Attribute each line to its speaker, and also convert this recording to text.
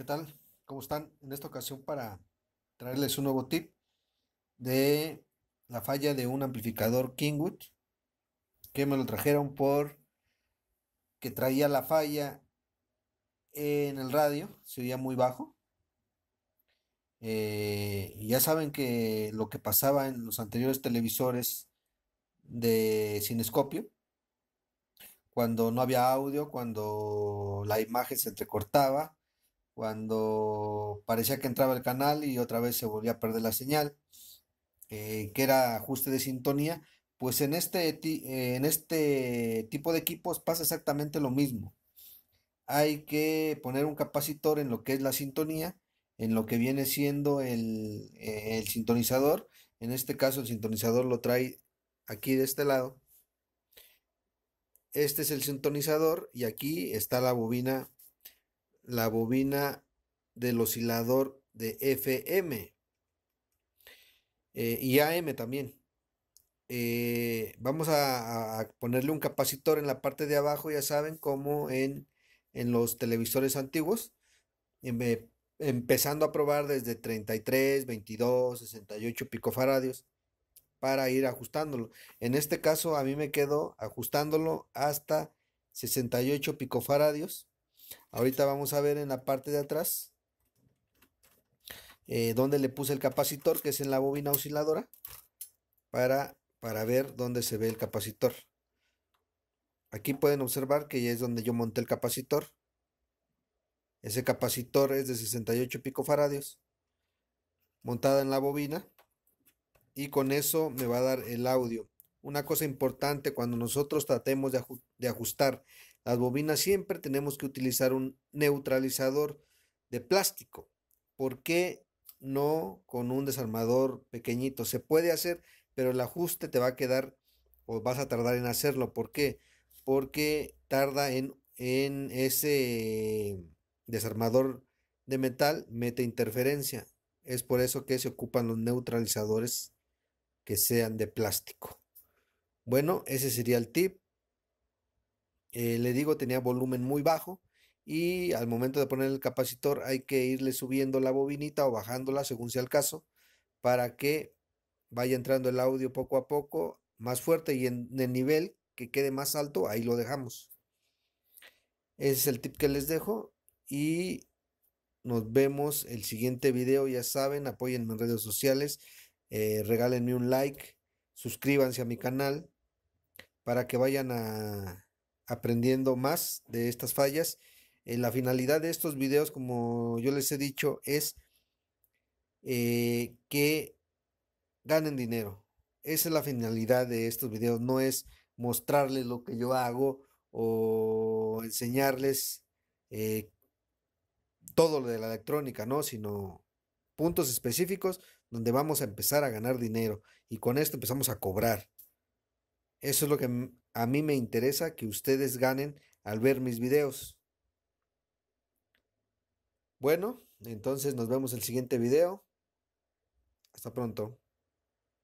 Speaker 1: ¿Qué tal? ¿Cómo están? En esta ocasión para traerles un nuevo tip de la falla de un amplificador Kingwood que me lo trajeron por que traía la falla en el radio, se oía muy bajo. Eh, ya saben que lo que pasaba en los anteriores televisores de cinescopio, cuando no había audio, cuando la imagen se entrecortaba, cuando parecía que entraba el canal y otra vez se volvía a perder la señal, eh, que era ajuste de sintonía, pues en este, eh, en este tipo de equipos pasa exactamente lo mismo. Hay que poner un capacitor en lo que es la sintonía, en lo que viene siendo el, eh, el sintonizador. En este caso el sintonizador lo trae aquí de este lado. Este es el sintonizador y aquí está la bobina la bobina del oscilador de FM eh, y AM también. Eh, vamos a, ponerle un capacitor en la parte de abajo, ya saben, como en, los televisores antiguos, empezando a probar desde 33, 22, 68 picofaradios para ir ajustándolo. En este caso a mí me quedó ajustándolo hasta 68 picofaradios Ahorita vamos a ver en la parte de atrás eh, donde le puse el capacitor, que es en la bobina osciladora, para, para ver dónde se ve el capacitor. Aquí pueden observar que ya es donde yo monté el capacitor. Ese capacitor es de 68 picofaradios, montada en la bobina, y con eso me va a dar el audio. Una cosa importante cuando nosotros tratemos de, ajustar las bobinas siempre tenemos que utilizar un neutralizador de plástico. ¿Por qué no con un desarmador pequeñito? Se puede hacer, pero el ajuste te va a quedar o vas a tardar en hacerlo. ¿Por qué? Porque tarda en, en ese desarmador de metal, mete interferencia. Es por eso que se ocupan los neutralizadores que sean de plástico. Bueno, ese sería el tip. Eh, le digo, tenía volumen muy bajo y al momento de poner el capacitor hay que irle subiendo la bobinita o bajándola según sea el caso para que vaya entrando el audio poco a poco más fuerte y en el nivel que quede más alto ahí lo dejamos. Ese es el tip que les dejo y nos vemos el siguiente video. Ya saben, Apoyenme en redes sociales, eh, regálenme un like, suscríbanse a mi canal para que vayan a aprendiendo más de estas fallas. Eh, la finalidad de estos videos, como yo les he dicho, es eh, que ganen dinero. Esa es la finalidad de estos videos, no es mostrarles lo que yo hago o enseñarles eh, todo lo de la electrónica, ¿no? Sino puntos específicos donde vamos a empezar a ganar dinero y con esto empezamos a cobrar. Eso es lo que a mí me interesa que ustedes ganen al ver mis videos. Bueno, entonces nos vemos en el siguiente video. Hasta pronto.